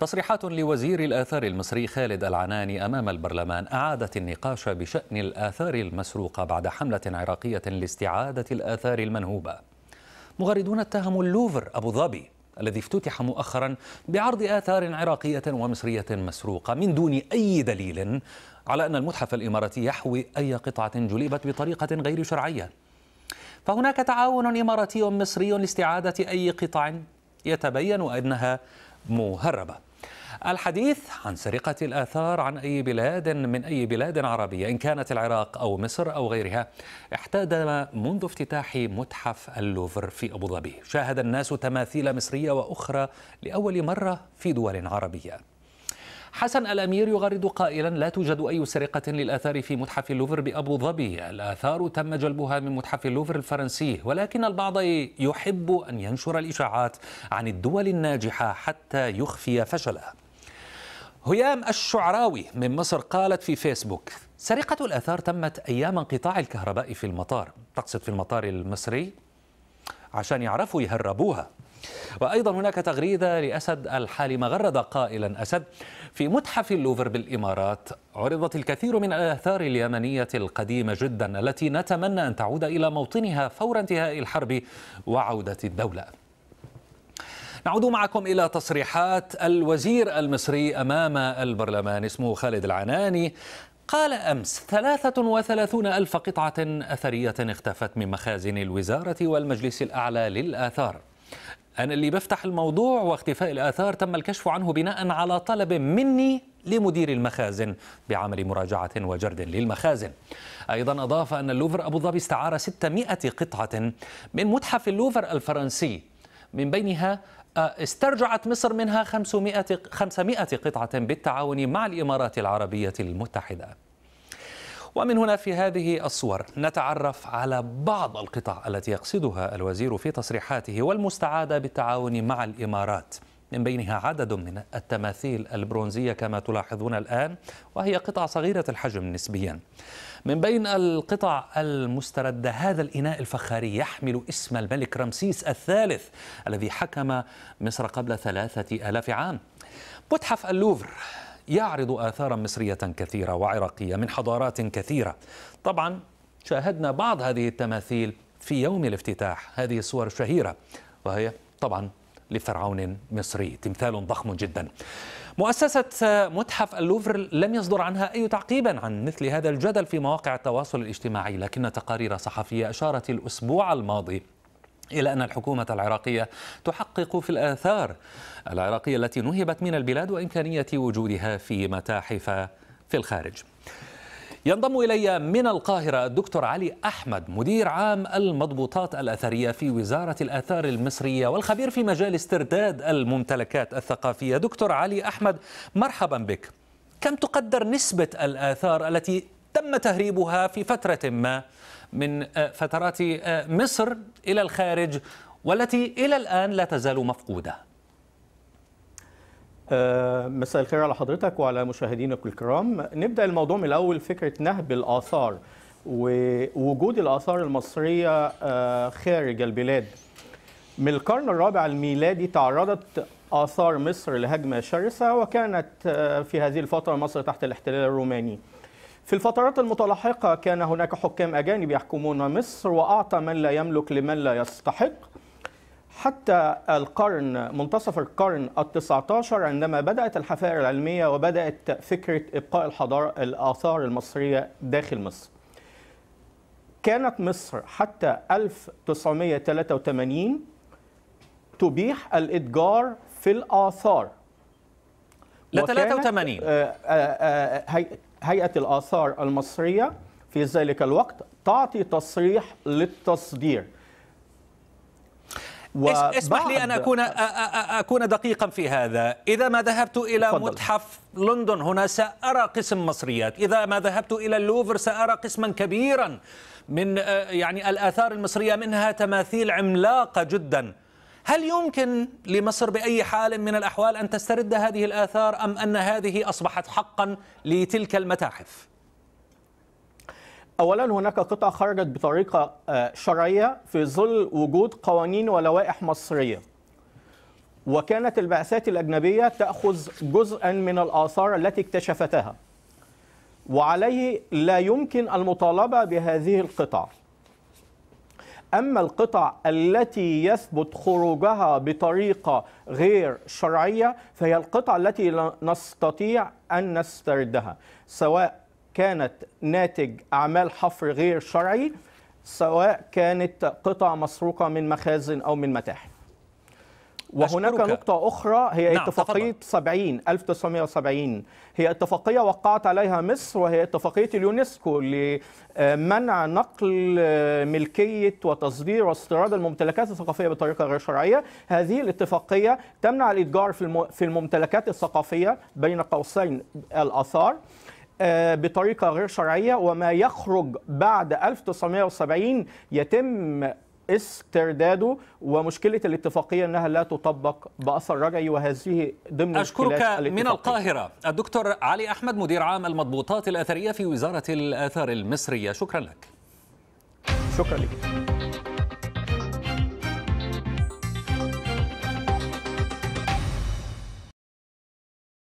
تصريحات لوزير الآثار المصري خالد العناني أمام البرلمان أعادت النقاش بشأن الآثار المسروقة بعد حملة عراقية لاستعادة الآثار المنهوبة مغردون اتهموا اللوفر أبو ظبي الذي افتتح مؤخرا بعرض آثار عراقية ومصرية مسروقة من دون أي دليل على أن المتحف الإماراتي يحوي أي قطعة جلبت بطريقة غير شرعية فهناك تعاون إماراتي مصري لاستعادة أي قطع يتبين أنها مهربة الحديث عن سرقة الآثار عن أي بلاد من أي بلاد عربية إن كانت العراق أو مصر أو غيرها احتدم منذ افتتاح متحف اللوفر في أبو ظبي شاهد الناس تماثيل مصرية وأخرى لأول مرة في دول عربية حسن الأمير يغرد قائلا لا توجد أي سرقة للآثار في متحف اللوفر بأبو ظبي الآثار تم جلبها من متحف اللوفر الفرنسي ولكن البعض يحب أن ينشر الإشاعات عن الدول الناجحة حتى يخفي فشلها هيام الشعراوي من مصر قالت في فيسبوك سرقة الأثار تمت أيام انقطاع الكهرباء في المطار تقصد في المطار المصري عشان يعرفوا يهربوها وأيضا هناك تغريدة لأسد الحالي مغرد قائلا أسد في متحف اللوفر بالإمارات عرضت الكثير من الآثار اليمنية القديمة جدا التي نتمنى أن تعود إلى موطنها فور انتهاء الحرب وعودة الدولة نعود معكم إلى تصريحات الوزير المصري أمام البرلمان اسمه خالد العناني قال أمس 33 ألف قطعة أثرية اختفت من مخازن الوزارة والمجلس الأعلى للآثار أنا اللي بفتح الموضوع واختفاء الآثار تم الكشف عنه بناء على طلب مني لمدير المخازن بعمل مراجعة وجرد للمخازن أيضا أضاف أن اللوفر أبو ظبي استعار 600 قطعة من متحف اللوفر الفرنسي من بينها آه، استرجعت مصر منها 500 500 قطعة بالتعاون مع الإمارات العربية المتحدة. ومن هنا في هذه الصور نتعرف على بعض القطع التي يقصدها الوزير في تصريحاته والمستعادة بالتعاون مع الإمارات. من بينها عدد من التماثيل البرونزية كما تلاحظون الآن وهي قطع صغيرة الحجم نسبيا من بين القطع المستردة هذا الإناء الفخاري يحمل اسم الملك رمسيس الثالث الذي حكم مصر قبل ثلاثة آلاف عام متحف اللوفر يعرض آثارا مصرية كثيرة وعراقية من حضارات كثيرة طبعا شاهدنا بعض هذه التماثيل في يوم الافتتاح هذه الصور الشهيرة وهي طبعا لفرعون مصري تمثال ضخم جدا مؤسسة متحف اللوفر لم يصدر عنها أي تعقيبا عن مثل هذا الجدل في مواقع التواصل الاجتماعي لكن تقارير صحفية أشارت الأسبوع الماضي إلى أن الحكومة العراقية تحقق في الآثار العراقية التي نهبت من البلاد وإمكانية وجودها في متاحف في الخارج ينضم إلي من القاهرة الدكتور علي أحمد مدير عام المضبوطات الأثرية في وزارة الآثار المصرية والخبير في مجال استرداد الممتلكات الثقافية دكتور علي أحمد مرحبا بك كم تقدر نسبة الآثار التي تم تهريبها في فترة ما من آه، فترات آه، مصر إلى الخارج والتي إلى الآن لا تزال مفقودة آه، مساء الخير على حضرتك وعلى مشاهدينا الكرام نبدا الموضوع من الاول فكره نهب الاثار ووجود الاثار المصريه آه، خارج البلاد من القرن الرابع الميلادي تعرضت آثار مصر لهجمة شرسة وكانت آه، في هذه الفترة مصر تحت الاحتلال الروماني في الفترات المتلاحقة كان هناك حكام أجانب يحكمون مصر وأعطى من لا يملك لمن لا يستحق حتى القرن منتصف القرن ال19 عندما بدأت الحفائر العلمية وبدأت فكرة إبقاء الحضارة الآثار المصرية داخل مصر كانت مصر حتى 1983 تبيح الإتجار في الآثار ل 83 آه، آه، آه، هيئة الآثار المصرية في ذلك الوقت تعطي تصريح للتصدير اسمح لي أن أكون أكون دقيقا في هذا إذا ما ذهبت إلى فضل. متحف لندن هنا سأرى قسم مصريات إذا ما ذهبت إلى اللوفر سأرى قسما كبيرا من يعني الآثار المصرية منها تماثيل عملاقة جدا هل يمكن لمصر بأي حال من الأحوال أن تسترد هذه الآثار أم أن هذه أصبحت حقا لتلك المتاحف؟ اولا هناك قطع خرجت بطريقه آه، شرعيه في ظل وجود قوانين ولوائح مصريه وكانت البعثات الاجنبيه تاخذ جزءا من الاثار التي اكتشفتها وعليه لا يمكن المطالبه بهذه القطع اما القطع التي يثبت خروجها بطريقه غير شرعيه فهي القطع التي لا نستطيع ان نستردها سواء كانت ناتج أعمال حفر غير شرعي سواء كانت قطع مسروقة من مخازن أو من متاحف وهناك نقطة أخرى هي نعم اتفاقية تفضل. 70 1970 هي اتفاقية وقعت عليها مصر وهي اتفاقية اليونسكو لمنع نقل آه، ملكية وتصدير واستيراد الممتلكات الثقافية بطريقة غير شرعية هذه الاتفاقية تمنع الإتجار في الممتلكات الثقافية بين قوسين الآثار آه، بطريقه غير شرعيه وما يخرج بعد 1970 يتم استرداده ومشكله الاتفاقيه انها لا تطبق باثر رجعي وهذه ضمن اشكرك من القاهره الدكتور علي احمد مدير عام المضبوطات الاثريه في وزاره الاثار المصريه شكرا لك شكرا لك